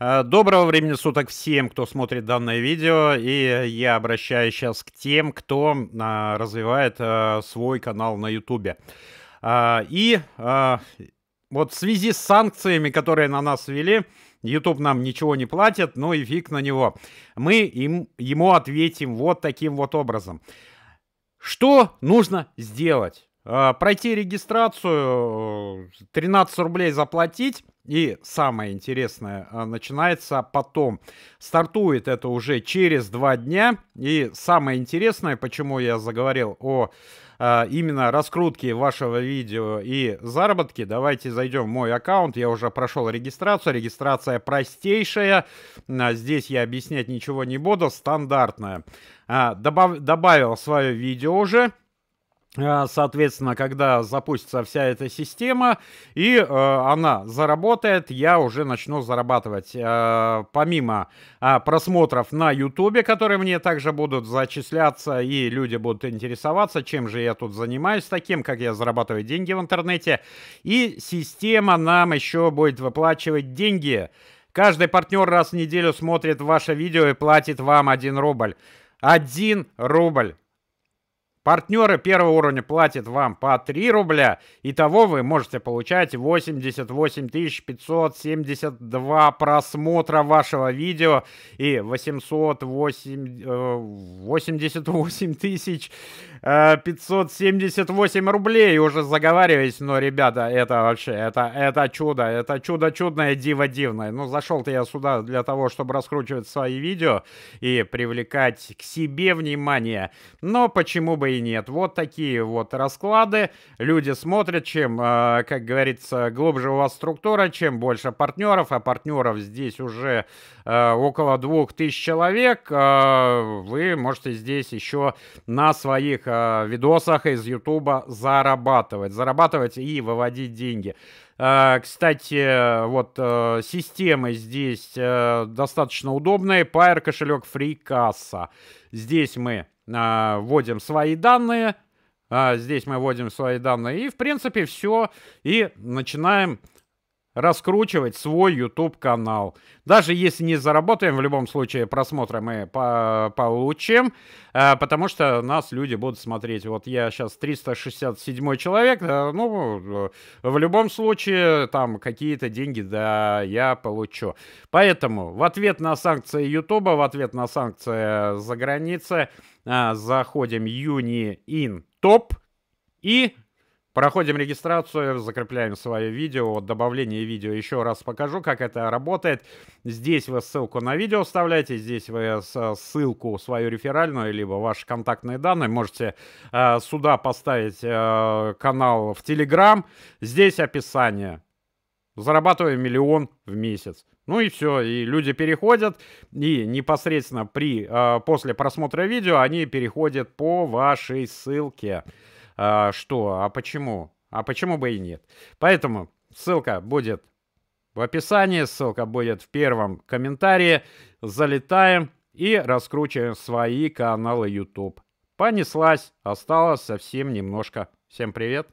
Э, доброго времени суток всем, кто смотрит данное видео, и я обращаюсь сейчас к тем, кто а, развивает э, свой канал на YouTube. Э, и вот в связи с санкциями, которые на нас ввели, YouTube нам ничего не платит, но ну и фиг на него. Мы им, ему ответим вот таким вот образом. Что нужно сделать? Пройти регистрацию, 13 рублей заплатить, и самое интересное а, начинается потом. Стартует это уже через два дня. И самое интересное, почему я заговорил о э, именно раскрутке вашего видео и заработке, давайте зайдем в мой аккаунт. Я уже прошел регистрацию. Регистрация простейшая. А, здесь я объяснять ничего не буду. Стандартная. Добав добавил свое видео уже. Э, соответственно, когда запустится вся эта система и э, она заработает, я уже начну зарабатывать. Э, помимо э, просмотров на Ютубе, которые мне также будут зачисляться, и люди будут интересоваться, чем же я тут занимаюсь, таким, как я зарабатываю деньги в интернете. И система нам еще будет выплачивать деньги. Каждый партнер раз в неделю смотрит ваше видео и платит вам 1 рубль. 1 рубль. Партнеры первого уровня платят вам по 3 рубля. Итого вы можете получать 88 572 просмотра вашего видео и 888 578 э, э, рублей. Уже заговариваюсь, но, ребята, это вообще, это, это чудо. Это чудо чудное, диво дивное. Ну, зашел-то я сюда для того, чтобы раскручивать свои видео и привлекать к себе внимание. Но почему бы и нет. Вот такие вот расклады. Люди смотрят, чем, а, как говорится, глубже у вас структура, чем больше партнеров, а партнеров здесь уже а, около двух тысяч человек. А, вы можете здесь еще на своих видосах из Ютуба зарабатывать. Зарабатывать и выводить деньги. Кстати, вот системы здесь достаточно удобные. Pair кошелек FreeCassa. Здесь мы а, вводим свои данные. А, здесь мы вводим свои данные. И, в принципе, все. И начинаем раскручивать свой YouTube канал. Даже если не заработаем, в любом случае просмотры мы по получим, э, потому что нас люди будут смотреть. Вот я сейчас 367 человек, э, ну, э, в любом случае там какие-то деньги, да, я получу. Поэтому в ответ на санкции YouTube, в ответ на санкции за границей, э, заходим Юни Ин Топ и Проходим регистрацию, закрепляем свое видео. Добавление видео еще раз покажу, как это работает. Здесь вы ссылку на видео вставляете, здесь вы ссылку свою реферальную, либо ваши контактные данные. Можете э, сюда поставить э, канал в Телеграм, Здесь описание. Зарабатываю миллион в месяц. Ну и все, и люди переходят, и непосредственно при, э, после просмотра видео они переходят по вашей ссылке. А, что? А почему? А почему бы и нет? Поэтому ссылка будет в описании, ссылка будет в первом комментарии. Залетаем и раскручиваем свои каналы YouTube. Понеслась, осталось совсем немножко. Всем привет!